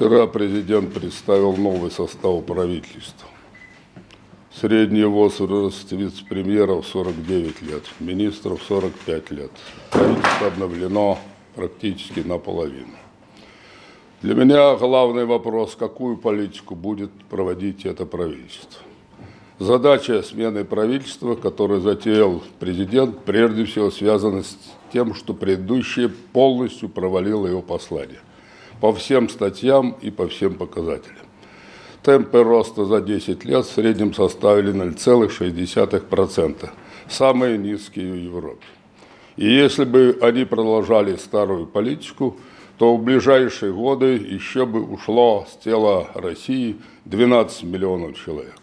Вчера президент представил новый состав правительства. Средний возраст вице-премьеров 49 лет, министров 45 лет. Правительство обновлено практически наполовину. Для меня главный вопрос, какую политику будет проводить это правительство. Задача смены правительства, которую затеял президент, прежде всего связана с тем, что предыдущее полностью провалило его послание по всем статьям и по всем показателям. Темпы роста за 10 лет в среднем составили 0,6%, самые низкие в Европе. И если бы они продолжали старую политику, то в ближайшие годы еще бы ушло с тела России 12 миллионов человек.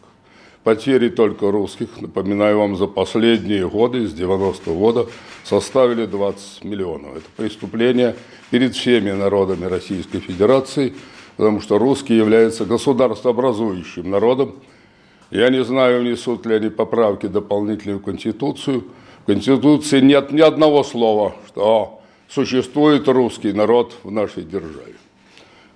Потери только русских, напоминаю вам, за последние годы, с 90-го года, составили 20 миллионов. Это преступление перед всеми народами Российской Федерации, потому что русские являются государствообразующим народом. Я не знаю, внесут ли они поправки дополнительную в Конституцию. В Конституции нет ни одного слова, что существует русский народ в нашей державе.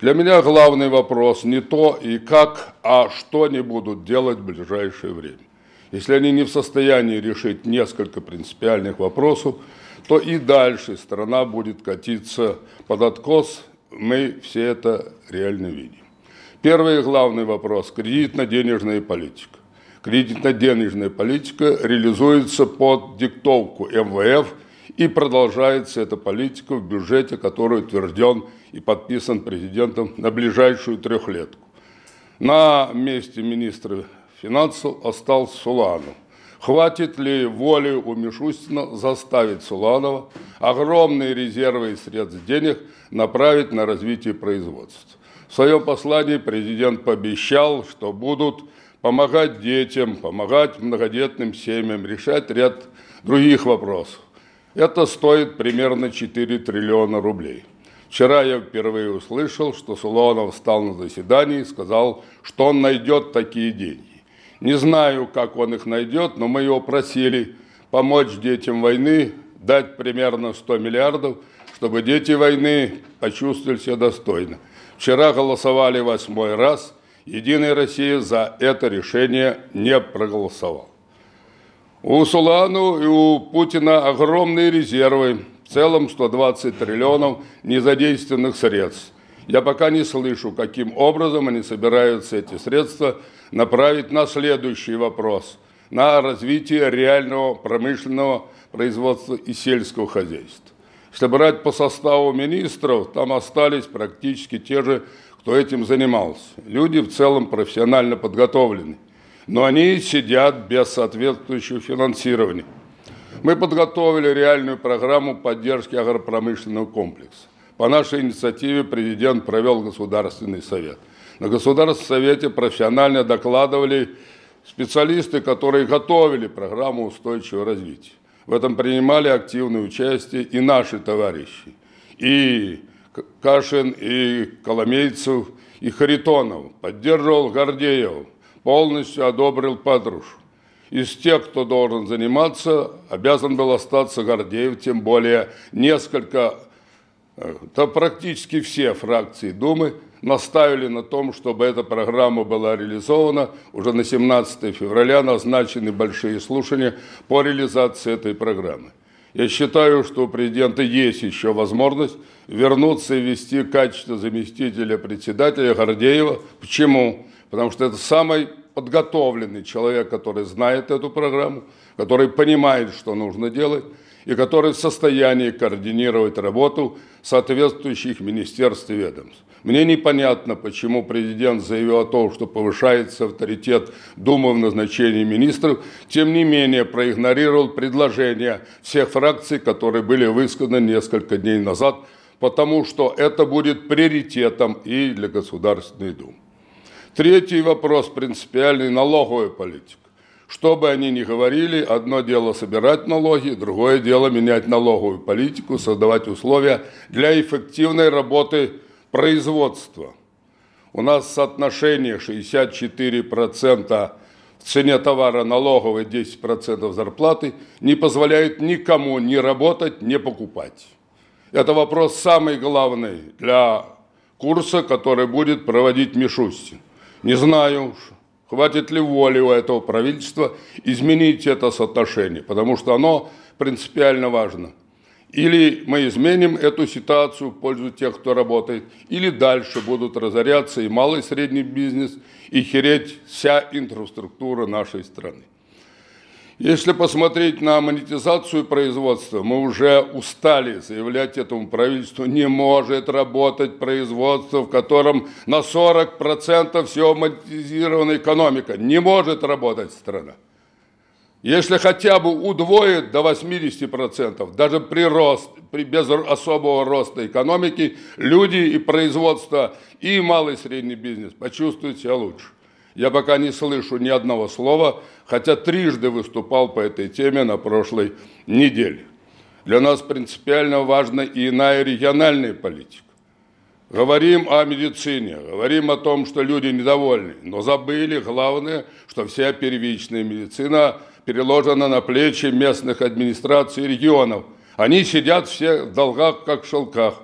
Для меня главный вопрос не то и как, а что они будут делать в ближайшее время. Если они не в состоянии решить несколько принципиальных вопросов, то и дальше страна будет катиться под откос. Мы все это реально видим. Первый главный вопрос – кредитно-денежная политика. Кредитно-денежная политика реализуется под диктовку МВФ и продолжается эта политика в бюджете, который утвержден и подписан президентом на ближайшую трехлетку. На месте министра финансов остался Суланов. Хватит ли воли у Мишустина заставить Суланова огромные резервы и средств денег направить на развитие производства? В своем послании президент пообещал, что будут помогать детям, помогать многодетным семьям, решать ряд других вопросов. Это стоит примерно 4 триллиона рублей. Вчера я впервые услышал, что Сулонов встал на заседании и сказал, что он найдет такие деньги. Не знаю, как он их найдет, но мы его просили помочь детям войны, дать примерно 100 миллиардов, чтобы дети войны почувствовали себя достойно. Вчера голосовали восьмой раз. Единая Россия за это решение не проголосовала. У Сулану и у Путина огромные резервы, в целом 120 триллионов незадействованных средств. Я пока не слышу, каким образом они собираются эти средства направить на следующий вопрос – на развитие реального промышленного производства и сельского хозяйства. Если брать по составу министров, там остались практически те же, кто этим занимался. Люди в целом профессионально подготовлены но они сидят без соответствующего финансирования. Мы подготовили реальную программу поддержки агропромышленного комплекса. По нашей инициативе президент провел Государственный совет. На Государственном совете профессионально докладывали специалисты, которые готовили программу устойчивого развития. В этом принимали активное участие и наши товарищи, и Кашин, и Коломейцев, и Харитонов, поддерживал Гордеев – полностью одобрил Патрушу. Из тех, кто должен заниматься, обязан был остаться Гордеев, тем более несколько, то э, практически все фракции Думы наставили на том, чтобы эта программа была реализована. Уже на 17 февраля назначены большие слушания по реализации этой программы. Я считаю, что у президента есть еще возможность вернуться и вести качество заместителя председателя Гордеева. Почему? потому что это самый подготовленный человек, который знает эту программу, который понимает, что нужно делать, и который в состоянии координировать работу соответствующих министерств и ведомств. Мне непонятно, почему президент заявил о том, что повышается авторитет Думы в назначении министров, тем не менее проигнорировал предложения всех фракций, которые были высказаны несколько дней назад, потому что это будет приоритетом и для Государственной Думы. Третий вопрос принципиальный – налоговая политика. Что бы они ни говорили, одно дело собирать налоги, другое дело менять налоговую политику, создавать условия для эффективной работы производства. У нас соотношение 64% в цене товара налоговой, 10% зарплаты не позволяет никому ни работать, ни покупать. Это вопрос самый главный для курса, который будет проводить Мишустин. Не знаю хватит ли воли у этого правительства изменить это соотношение, потому что оно принципиально важно. Или мы изменим эту ситуацию в пользу тех, кто работает, или дальше будут разоряться и малый и средний бизнес, и хереть вся инфраструктура нашей страны. Если посмотреть на монетизацию производства, мы уже устали заявлять этому правительству, не может работать производство, в котором на 40% все монетизирована экономика. Не может работать страна. Если хотя бы удвоит до 80%, даже при рост, при без особого роста экономики, люди и производство, и малый и средний бизнес почувствуют себя лучше. Я пока не слышу ни одного слова, хотя трижды выступал по этой теме на прошлой неделе. Для нас принципиально важна и иная региональная политика. Говорим о медицине, говорим о том, что люди недовольны, но забыли главное, что вся первичная медицина переложена на плечи местных администраций регионов. Они сидят все в долгах, как в шелках.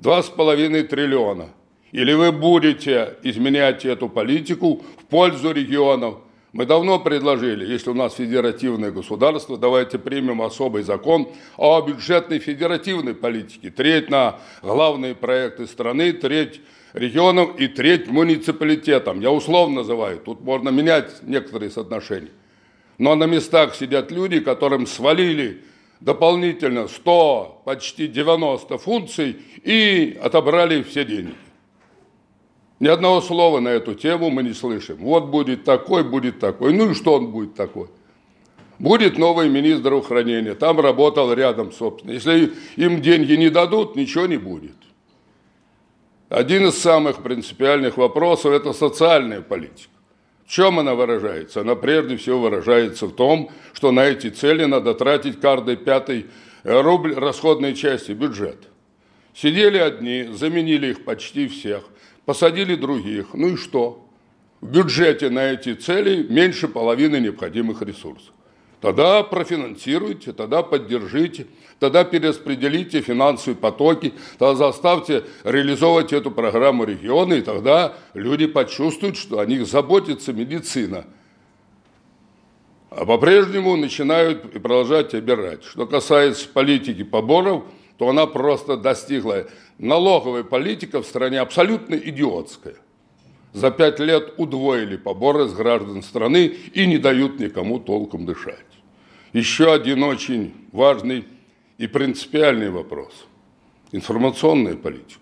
Два с половиной триллиона – или вы будете изменять эту политику в пользу регионов? Мы давно предложили, если у нас федеративное государство, давайте примем особый закон о бюджетной федеративной политике. Треть на главные проекты страны, треть регионам и треть муниципалитетам. Я условно называю, тут можно менять некоторые соотношения. Но на местах сидят люди, которым свалили дополнительно 100, почти 90 функций и отобрали все деньги. Ни одного слова на эту тему мы не слышим. Вот будет такой, будет такой. Ну и что он будет такой? Будет новый министр охранения. Там работал рядом, собственно. Если им деньги не дадут, ничего не будет. Один из самых принципиальных вопросов – это социальная политика. В чем она выражается? Она прежде всего выражается в том, что на эти цели надо тратить каждый пятый э, рубль расходной части бюджета. Сидели одни, заменили их почти всех посадили других. Ну и что? В бюджете на эти цели меньше половины необходимых ресурсов. Тогда профинансируйте, тогда поддержите, тогда перераспределите финансовые потоки, тогда заставьте реализовывать эту программу региона, и тогда люди почувствуют, что о них заботится медицина. А по-прежнему начинают и продолжать обирать. Что касается политики поборов – то она просто достигла. Налоговая политика в стране абсолютно идиотская. За пять лет удвоили поборы с граждан страны и не дают никому толком дышать. Еще один очень важный и принципиальный вопрос – информационная политика.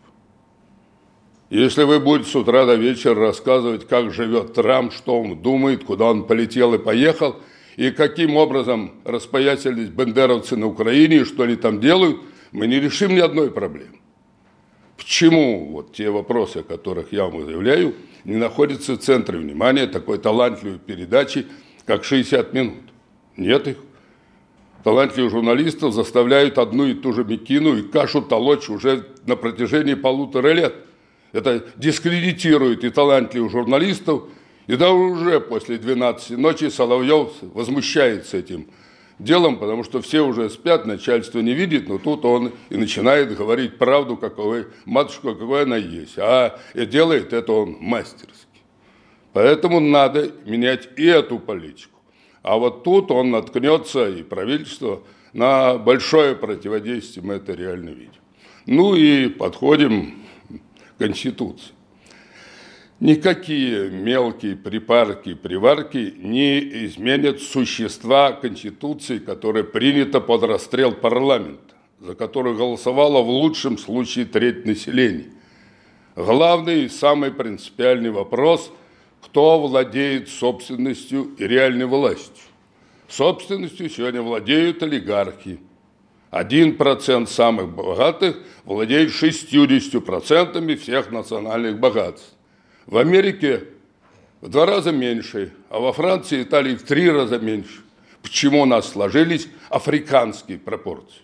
Если вы будете с утра до вечера рассказывать, как живет Трамп, что он думает, куда он полетел и поехал, и каким образом распаятелись бандеровцы на Украине, и что они там делают – мы не решим ни одной проблемы. Почему вот те вопросы, о которых я вам заявляю, не находятся в центре внимания такой талантливой передачи, как «60 минут»? Нет их. Талантливых журналистов заставляют одну и ту же мекину и кашу толочь уже на протяжении полутора лет. Это дискредитирует и талантливых журналистов, и даже уже после 12 ночи Соловьев возмущается этим делом, потому что все уже спят, начальство не видит, но тут он и начинает говорить правду, каковой, матушка, какой она есть. А э, делает это он мастерски. Поэтому надо менять и эту политику. А вот тут он наткнется, и правительство, на большое противодействие, мы это реально видим. Ну и подходим к Конституции. Никакие мелкие припарки, приварки не изменят существа Конституции, которая принята под расстрел парламента, за которую голосовала в лучшем случае треть населения. Главный и самый принципиальный вопрос – кто владеет собственностью и реальной властью? Собственностью сегодня владеют олигархи. Один процент самых богатых владеет 60% всех национальных богатств. В Америке в два раза меньше, а во Франции и Италии в три раза меньше. Почему у нас сложились африканские пропорции?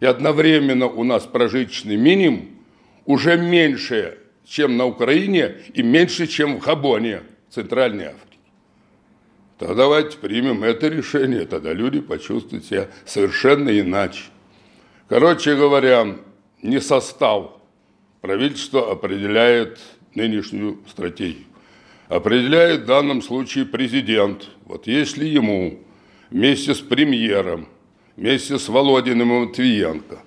И одновременно у нас прожиточный минимум уже меньше, чем на Украине, и меньше, чем в Габоне, Центральной Африке. Тогда давайте примем это решение, тогда люди почувствуют себя совершенно иначе. Короче говоря, не состав правительства определяет нынешнюю стратегию. Определяет в данном случае президент. Вот если ему вместе с премьером, вместе с Володиным и Матвиенко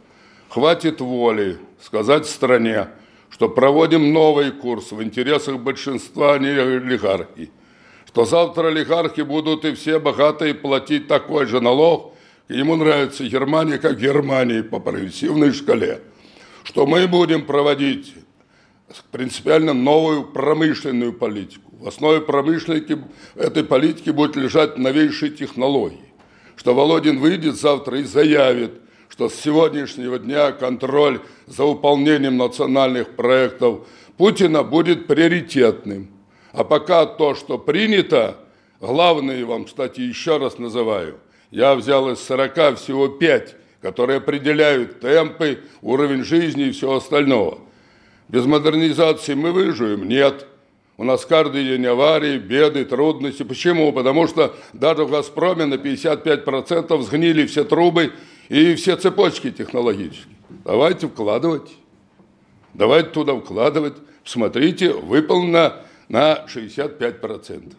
хватит воли сказать стране, что проводим новый курс в интересах большинства а не олигархий, что завтра олигархи будут и все богатые платить такой же налог, и ему нравится Германия, как Германия по прогрессивной шкале, что мы будем проводить принципиально новую промышленную политику. В основе промышленники, этой политики будут лежать новейшие технологии. Что Володин выйдет завтра и заявит, что с сегодняшнего дня контроль за выполнением национальных проектов Путина будет приоритетным. А пока то, что принято, главные вам, кстати, еще раз называю. Я взял из 40 всего 5, которые определяют темпы, уровень жизни и все остальное. Без модернизации мы выживем? Нет. У нас каждый день аварии, беды, трудности. Почему? Потому что даже в «Газпроме» на 55% сгнили все трубы и все цепочки технологические. Давайте вкладывать. Давайте туда вкладывать. Смотрите, выполнено на 65%.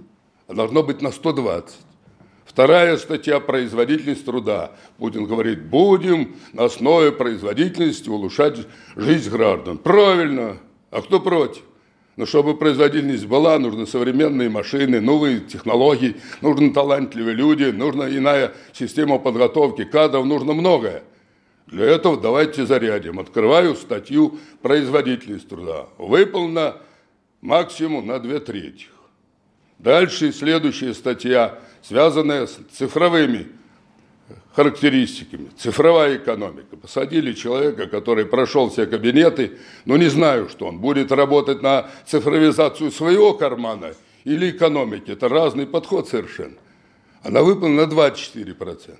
А должно быть на 120%. Вторая статья – производительность труда. Путин говорит, будем на основе производительности улучшать жизнь граждан. Правильно. А кто против? Но ну, чтобы производительность была, нужны современные машины, новые технологии, нужны талантливые люди, нужна иная система подготовки кадров, нужно многое. Для этого давайте зарядим. Открываю статью «Производительность труда». Выполнено максимум на две трети. Дальше следующая статья связанная с цифровыми характеристиками. Цифровая экономика. Посадили человека, который прошел все кабинеты, но не знаю, что он будет работать на цифровизацию своего кармана или экономики. Это разный подход совершенно. Она выполнена на 24%.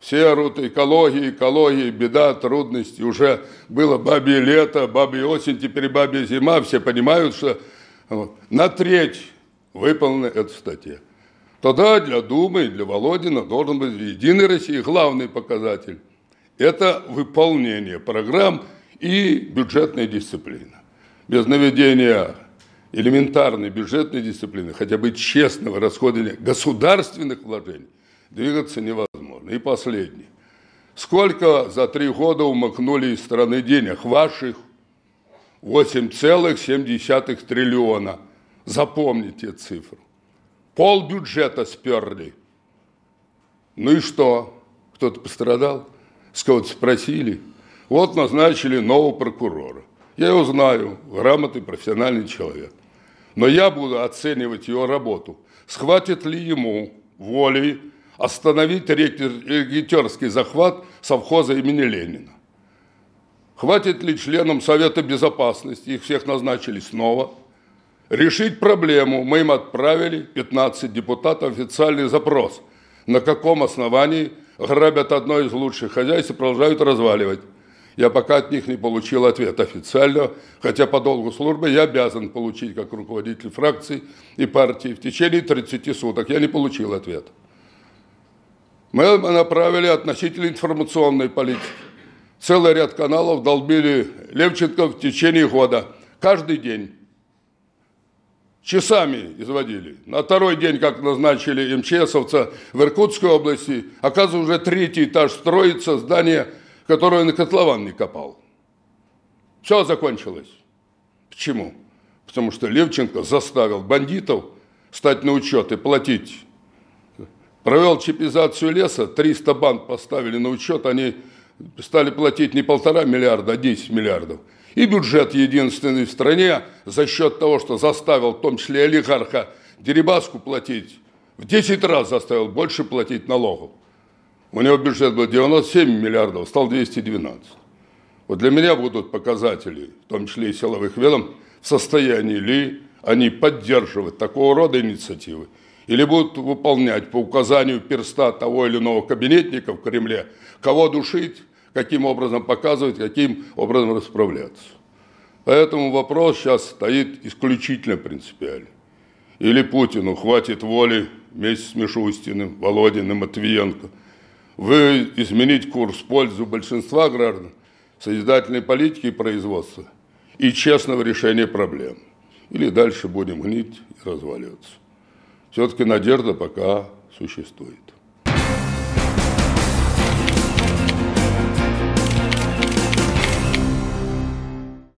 Все орут экологии, экологии, беда, трудности. Уже было бабье лето, бабье осень, теперь бабья зима. Все понимают, что на треть выполнена эта статья. Тогда для Думы и для Володина должен быть Единой России главный показатель. Это выполнение программ и бюджетная дисциплина. Без наведения элементарной бюджетной дисциплины, хотя бы честного расходования государственных вложений, двигаться невозможно. И последнее: Сколько за три года умыкнули из страны денег ваших? 8,7 триллиона. Запомните цифру. Пол бюджета сперли. Ну и что? Кто-то пострадал? С кого-то спросили. Вот назначили нового прокурора. Я его знаю, грамотный профессиональный человек. Но я буду оценивать его работу. Схватит ли ему волей остановить рекетерский захват совхоза имени Ленина? Хватит ли членам Совета Безопасности, их всех назначили снова – Решить проблему мы им отправили 15 депутатов официальный запрос. На каком основании грабят одно из лучших хозяйств и продолжают разваливать? Я пока от них не получил ответ официально, хотя по долгу службы я обязан получить как руководитель фракции и партии в течение 30 суток. Я не получил ответ. Мы направили относительно информационной политики. Целый ряд каналов долбили Левченко в течение года. Каждый день часами изводили. На второй день, как назначили МЧСовца в Иркутской области, оказывается, уже третий этаж строится, здание, которое на котлован не копал. Все закончилось. Почему? Потому что Левченко заставил бандитов стать на учет и платить. Провел чипизацию леса, 300 банд поставили на учет, они стали платить не полтора миллиарда, а 10 миллиардов – и бюджет единственный в стране за счет того, что заставил, в том числе олигарха, Дерибаску платить, в 10 раз заставил больше платить налогов. У него бюджет был 97 миллиардов, стал 212. Вот для меня будут показатели, в том числе и силовых ведом, в состоянии ли они поддерживать такого рода инициативы или будут выполнять по указанию перста того или иного кабинетника в Кремле, кого душить, каким образом показывать, каким образом расправляться. Поэтому вопрос сейчас стоит исключительно принципиальный. Или Путину хватит воли вместе с Мишустиным, Володиным, Матвиенко вы изменить курс в пользу большинства граждан, созидательной политики и производства и честного решения проблем. Или дальше будем гнить и разваливаться. Все-таки надежда пока существует.